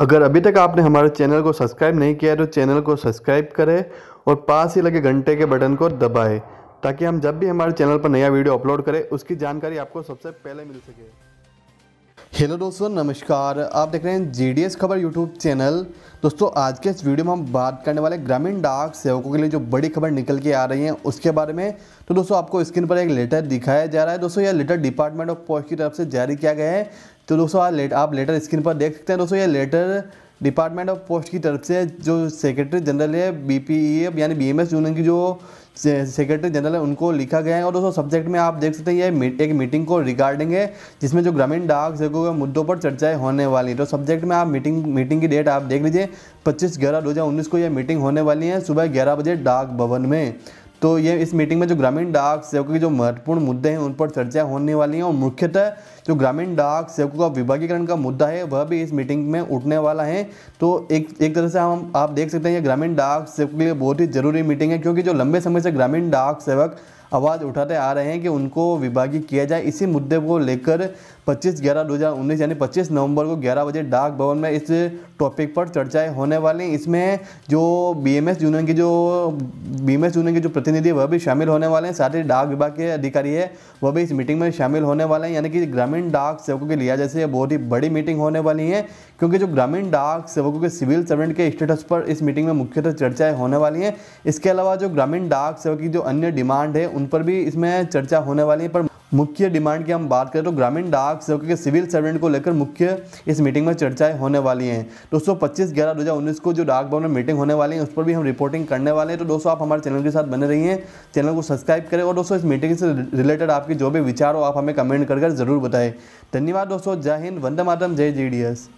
अगर अभी तक आपने हमारे चैनल को सब्सक्राइब नहीं किया है तो चैनल को सब्सक्राइब करें और पास ही लगे घंटे के बटन को दबाएं ताकि हम जब भी हमारे चैनल पर नया वीडियो अपलोड करें उसकी जानकारी आपको सबसे पहले मिल सके हेलो दोस्तों नमस्कार आप देख रहे हैं जीडीएस खबर यूट्यूब चैनल दोस्तों आज के इस वीडियो में हम बात करने वाले ग्रामीण डाक सेवकों के लिए जो बड़ी खबर निकल के आ रही है उसके बारे में तो दोस्तों आपको स्क्रीन पर एक लेटर दिखाया जा रहा है दोस्तों यह लेटर डिपार्टमेंट ऑफ पोस्ट की तरफ से जारी किया गया है तो दोस्तों आप लेटर स्क्रीन पर देख सकते हैं दोस्तों यह लेटर डिपार्टमेंट ऑफ पोस्ट की तरफ से जो सेक्रेटरी जनरल है बी पी ई यानी बी एम एस यूनियन की जो सेक्रेटरी जनरल है उनको लिखा गया है और दोस्तों सब्जेक्ट में आप देख सकते हैं ये एक मीटिंग को रिगार्डिंग है जिसमें जो ग्रामीण डाक जगहों के मुद्दों पर चर्चाएं होने वाली है तो सब्जेक्ट में आप मीटिंग मीटिंग की डेट आप देख लीजिए पच्चीस ग्यारह दो को यह मीटिंग होने वाली है सुबह ग्यारह बजे डाक भवन में तो ये इस मीटिंग में जो ग्रामीण डाक सेवकों के जो महत्वपूर्ण मुद्दे हैं उन पर चर्चा होने वाली है और मुख्यतः जो ग्रामीण डाक सेवकों का विभागीकरण का मुद्दा है वह भी इस मीटिंग में उठने वाला है तो एक एक तरह से हम आप देख सकते हैं ये ग्रामीण डाक सेवकों के लिए बहुत ही जरूरी मीटिंग है क्योंकि जो लंबे समय से ग्रामीण डाक सेवक आवाज़ उठाते आ रहे हैं कि उनको विभागी किया जाए इसी मुद्दे को लेकर 25 ग्यारह उन्नीस यानी 25 नवंबर को 11 बजे डाक भवन में इस टॉपिक पर चर्चाएं होने वाली हैं इसमें जो बीएमएस यूनियन के जो बीएमएस यूनियन के जो प्रतिनिधि वह भी शामिल होने वाले हैं साथ ही डाक विभाग के अधिकारी है वह भी इस मीटिंग में शामिल होने वाले हैं यानी कि ग्रामीण डाक सेवकों के लिहाज से बहुत ही बड़ी मीटिंग होने वाली है क्योंकि जो ग्रामीण डाक सेवकों के सिविल सर्वेंट के स्टेटस पर इस मीटिंग में मुख्यतः चर्चाएं होने वाली हैं इसके अलावा जो ग्रामीण डाक सेवक की जो अन्य डिमांड है उन पर भी इसमें चर्चा होने वाली है पर मुख्य डिमांड की हम बात करें तो ग्रामीण डाक सेवक के सिविल सर्वेंट को लेकर मुख्य इस मीटिंग में चर्चाएं होने वाली हैं दोस्तों पच्चीस ग्यारह दो हज़ार उन्नीस को जो डाक भवन में मीटिंग होने वाली है उस पर भी हम रिपोर्टिंग करने वाले हैं तो दोस्तों आप हमारे चैनल के साथ बने रहिए चैनल को सब्सक्राइब करें और दोस्तों इस मीटिंग से रिलेटेड आपके जो भी विचार हो आप हमें कमेंट कर ज़रूर बताएं धन्यवाद दोस्तों जय हिंद वंदे मातम जय जी